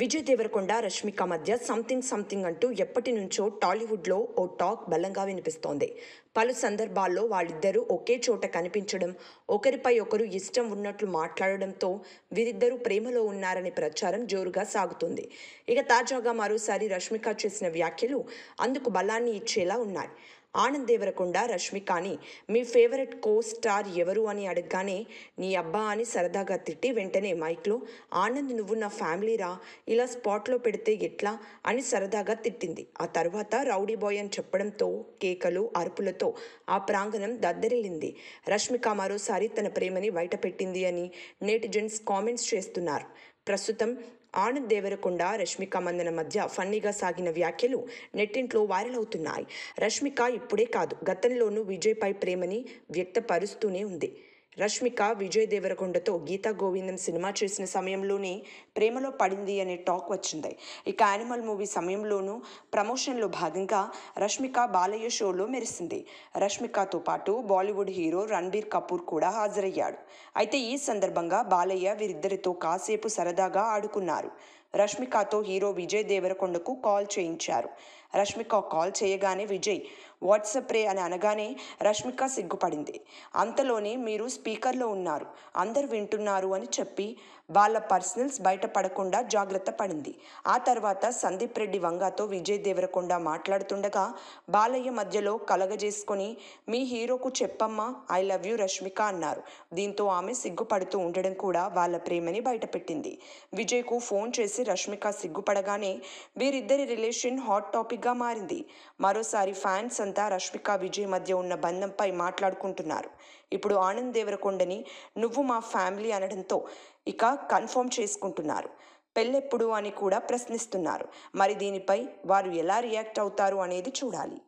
విజయ్ దేవరకొండ రష్మిక మధ్య something something అంటూ ఎప్పటి నుంచో టాలీవుడ్లో ఓ టాక్ బలంగా వినిపిస్తోంది పలు సందర్భాల్లో వాళ్ళిద్దరూ ఒకే చోట కనిపించడం ఒకరిపై ఒకరు ఇష్టం ఉన్నట్లు మాట్లాడడంతో వీరిద్దరూ ప్రేమలో ఉన్నారనే ప్రచారం జోరుగా సాగుతుంది ఇక తాజాగా మరోసారి రష్మిక చేసిన వ్యాఖ్యలు అందుకు బలాన్ని ఇచ్చేలా ఉన్నాయి ఆనంద్ దేవరకొండ రష్మికాని మీ ఫేవరెట్ కో స్టార్ ఎవరు అని అడగగానే నీ అబ్బా అని సరదాగా తిట్టి వెంటనే మైక్లో ఆనంద్ నువ్వు నా ఫ్యామిలీరా ఇలా స్పాట్లో పెడితే ఎట్లా అని సరదాగా తిట్టింది ఆ తర్వాత రౌడీ బాయ్ అని చెప్పడంతో కేకలు అరుపులతో ఆ ప్రాంగణం దద్దరిల్లింది రష్మిక మరోసారి తన ప్రేమని బయటపెట్టింది అని నెటిజన్స్ కామెంట్స్ చేస్తున్నారు ప్రస్తుతం ఆనంద్ దేవరకొండ రష్మిక మందన మధ్య ఫన్నీగా సాగిన వ్యాఖ్యలు నెట్టింట్లో వైరల్ అవుతున్నాయి రష్మిక ఇప్పుడే కాదు గతంలోనూ విజయ్పై ప్రేమని వ్యక్తపరుస్తూనే ఉంది రష్మిక విజయ్ దేవరకొండతో గీతా గోవిందం సినిమా చేసిన సమయంలోనే ప్రేమలో పడింది అనే టాక్ వచ్చింది ఇక యానిమల్ మూవీ సమయంలోనూ ప్రమోషన్లో భాగంగా రష్మిక బాలయ్య షోలో మెరిసింది రష్మికతో పాటు బాలీవుడ్ హీరో రణ్బీర్ కపూర్ కూడా హాజరయ్యాడు అయితే ఈ సందర్భంగా బాలయ్య వీరిద్దరితో కాసేపు సరదాగా ఆడుకున్నారు రష్మికతో హీరో విజయ్ దేవరకొండకు కాల్ చేయించారు రష్మిక కాల్ చేయగానే విజయ్ వాట్సప్ రే అని అనగానే రష్మిక సిగ్గుపడింది అంతలోనే మీరు స్పీకర్లో ఉన్నారు అందరు వింటున్నారు అని చెప్పి వాళ్ళ పర్సనల్స్ బయటపడకుండా జాగ్రత్త పడింది ఆ తర్వాత సందీప్ రెడ్డి వంగాతో విజయ్ దేవరకొండ మాట్లాడుతుండగా బాలయ్య మధ్యలో కలగజేసుకొని మీ హీరోకు చెప్పమ్మా ఐ లవ్ యూ రష్మిక అన్నారు దీంతో ఆమె సిగ్గుపడుతూ ఉండడం కూడా వాళ్ళ ప్రేమని బయటపెట్టింది విజయ్కు ఫోన్ చేసి రష్మిక సిగ్గుపడగానే వీరిద్దరి రిలేషన్ హాట్ టాపిక్గా మారింది మరోసారి ఫ్యాన్స్ అంతా రష్మిక విజయ్ మధ్య ఉన్న బంధంపై మాట్లాడుకుంటున్నారు ఇప్పుడు ఆనంద్ దేవరకొండని నువ్వు మా ఫ్యామిలీ అనడంతో ఇక కన్ఫర్మ్ చేసుకుంటున్నారు పెళ్ళెప్పుడు అని కూడా ప్రశ్నిస్తున్నారు మరి దీనిపై వారు ఎలా రియాక్ట్ అవుతారు అనేది చూడాలి